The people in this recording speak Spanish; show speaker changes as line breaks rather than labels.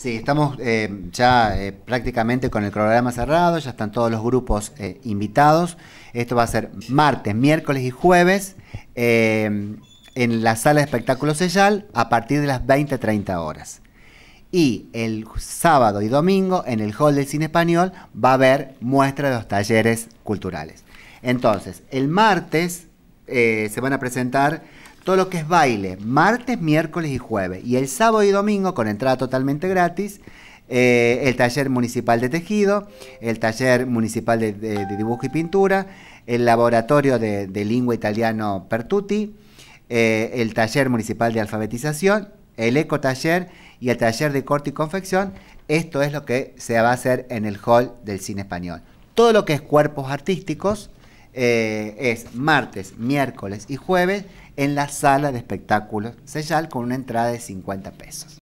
Sí, estamos eh, ya eh, prácticamente con el programa cerrado, ya están todos los grupos eh, invitados. Esto va a ser martes, miércoles y jueves en la sala de espectáculos Sellal a partir de las 20-30 horas. Y el sábado y domingo en el Hall del Cine Español va a haber muestra de los talleres culturales. Entonces, el martes se van a presentar todo lo que es baile, martes, miércoles y jueves. Y el sábado y domingo, con entrada totalmente gratis, eh, el taller municipal de tejido, el taller municipal de, dibujo y pintura, el laboratorio de, lengua italiano Pertuti, eh, el taller municipal de alfabetización, el ecotaller y el taller de corte y confección. Esto es lo que se va a hacer en el hall del cine español. Todo lo que es cuerpos artísticos, eh, es martes, miércoles y jueves en la sala de espectáculos Sellal con una entrada de 50 pesos.